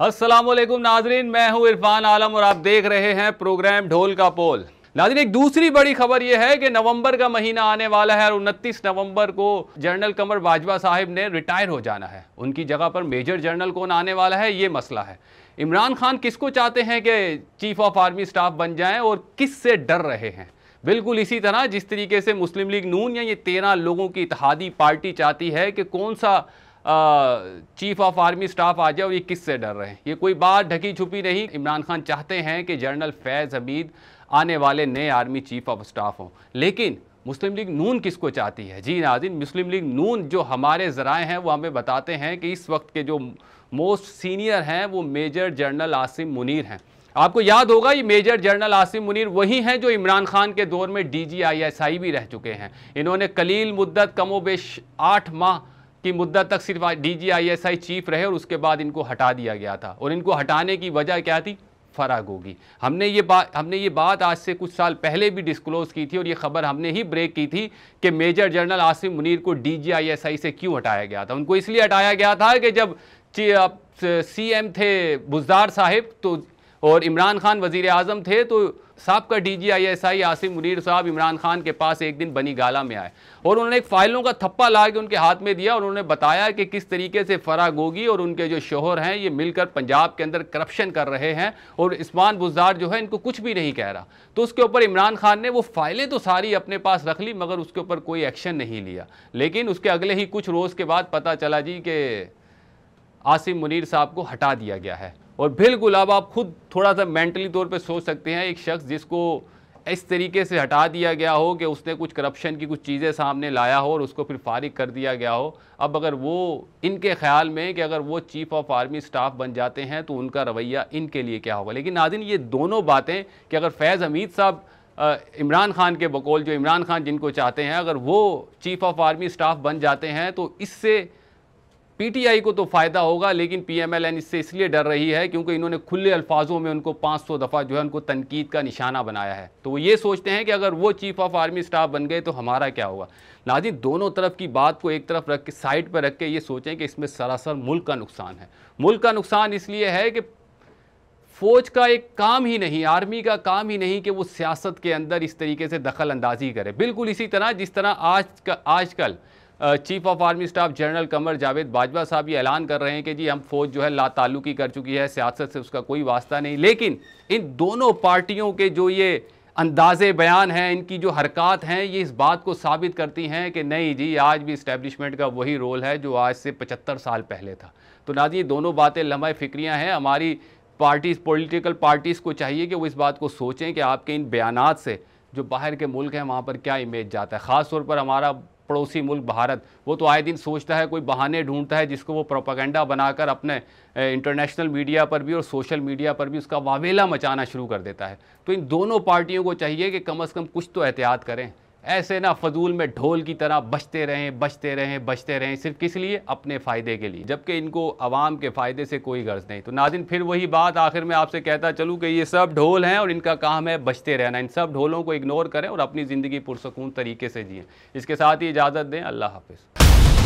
असलम नाजरीन मैं हूं इरफान आलम और आप देख रहे हैं प्रोग्राम ढोल का पोल नाजिन एक दूसरी बड़ी खबर यह है कि नवंबर का महीना आने वाला है और 29 नवंबर को जनरल कमर बाजवा साहिब ने रिटायर हो जाना है उनकी जगह पर मेजर जनरल कौन आने वाला है ये मसला है इमरान खान किसको चाहते हैं कि चीफ ऑफ आर्मी स्टाफ बन जाएं और किस से डर रहे हैं बिल्कुल इसी तरह जिस तरीके से मुस्लिम लीग नून या ये तेरह लोगों की इतिहादी पार्टी चाहती है कि कौन सा चीफ ऑफ आर्मी स्टाफ आ जाओ ये किससे डर रहे हैं ये कोई बात ढकी छुपी नहीं इमरान खान चाहते हैं कि जनरल फैज़ हमीद आने वाले नए आर्मी चीफ ऑफ स्टाफ हों लेकिन मुस्लिम लीग नून किसको चाहती है जी नाजिन मुस्लिम लीग नून जो हमारे ज़राए हैं वो हमें बताते हैं कि इस वक्त के जो मोस्ट सीनियर हैं वो मेजर जनरल आसिम मुनीर हैं आपको याद होगा ये मेजर जनरल आसिम मुनीर वही हैं जो इमरान खान के दौर में डी जी आई एस आई भी रह चुके हैं इन्होंने कलील मुद्दत कमो बेश आठ माह की मुद्दा तक सिर्फ डीजीआईएसआई चीफ रहे और उसके बाद इनको हटा दिया गया था और इनको हटाने की वजह क्या थी फराग होगी हमने ये बात हमने ये बात आज से कुछ साल पहले भी डिस्क्लोज़ की थी और ये खबर हमने ही ब्रेक की थी कि मेजर जनरल आसिम मुनीर को डीजीआईएसआई से क्यों हटाया गया था उनको इसलिए हटाया गया था कि जब सीएम थे बुजदार साहिब तो और इमरान खान वजीर अजम थे तो सबका D G I S I Asim Munir साहब इमरान खान के पास एक दिन बनी गाला में आए और उन्होंने एक फाइलों का थप्पा ला के उनके हाथ में दिया और उन्होंने बताया कि किस तरीके से फरा गोगी और उनके जो शोहर हैं ये मिलकर पंजाब के अंदर करप्शन कर रहे हैं और इस्मान बुजार जो है इनको कुछ भी नहीं कह रहा तो उसके ऊपर इमरान खान ने वो फाइलें तो सारी अपने पास रख ली मगर उसके ऊपर कोई एक्शन नहीं लिया लेकिन उसके अगले ही कुछ रोज़ के बाद पता चला जी कि आसिम मुनीर साहब को हटा दिया गया है और बिल्कुल अब आप खुद थोड़ा सा मेंटली तौर पे सोच सकते हैं एक शख्स जिसको इस तरीके से हटा दिया गया हो कि उसने कुछ करप्शन की कुछ चीज़ें सामने लाया हो और उसको फिर फारिग कर दिया गया हो अब अगर वो इनके ख्याल में कि अगर वो चीफ़ ऑफ आर्मी स्टाफ बन जाते हैं तो उनका रवैया इनके लिए क्या होगा लेकिन नाजिन ये दोनों बातें कि अगर फैज़ हमीद साहब इमरान खान के बकौल जो इमरान खान जिनको चाहते हैं अगर वो चीफ़ ऑफ आर्मी स्टाफ बन जाते हैं तो इससे पीटीआई को तो फ़ायदा होगा लेकिन पीएमएलएन इससे इसलिए डर रही है क्योंकि इन्होंने खुले अल्फाजों में उनको 500 दफ़ा जो है उनको तनकीद का निशाना बनाया है तो वो ये सोचते हैं कि अगर वो चीफ ऑफ आर्मी स्टाफ बन गए तो हमारा क्या होगा नाजी दोनों तरफ की बात को एक तरफ रख के साइड पर रख के ये सोचें कि इसमें सरासर मुल्क का नुकसान है मुल्क का नुकसान इसलिए है कि फ़ौज का एक काम ही नहीं आर्मी का काम ही नहीं कि वो सियासत के अंदर इस तरीके से दखल अंदाजी करे बिल्कुल इसी तरह जिस तरह आज का आजकल chief of army staff general Qamar Javed Bajwa साहब ये ऐलान कर रहे हैं कि जी हम फौज जो है लातालुकी कर चुकी है सियासत से उसका कोई वास्ता नहीं लेकिन इन दोनों पार्टियों के जो ये अंदाज़े बयान हैं इनकी जो हरकत हैं ये इस बात को साबित करती हैं कि नहीं जी आज भी इस्टेब्लिशमेंट का वही रोल है जो आज से पचहत्तर साल पहले था तो नाजी ये दोनों बातें लम्हा फिक्रियाँ हैं हमारी पार्टीज़ पॉलिटिकल पार्टीज़ को चाहिए कि वो इस बात को सोचें कि आपके इन बयान से जो बाहर के मुल्क हैं वहाँ पर क्या इमेज जाता है ख़ास तौर पर हमारा पड़ोसी मुल्क भारत वो तो आए दिन सोचता है कोई बहाने ढूंढता है जिसको वो प्रोपागेंडा बनाकर अपने इंटरनेशनल मीडिया पर भी और सोशल मीडिया पर भी उसका वावेला मचाना शुरू कर देता है तो इन दोनों पार्टियों को चाहिए कि कम अज़ कम कुछ तो एहतियात करें ऐसे ना फजूल में ढोल की तरह बचते रहें बचते रहें बचते रहें सिर्फ किस लिए अपने फ़ायदे के लिए जबकि इनको आवाम के फ़ायदे से कोई गर्ज नहीं तो नाजिन फिर वही बात आखिर में आपसे कहता चलूँ कि ये सब ढोल हैं और इनका काम है बचते रहना इन सब ढोलों को इग्नोर करें और अपनी ज़िंदगी पुरसकून तरीके से जिए इसके साथ ही इजाज़त दें अल्लाह हाफिज़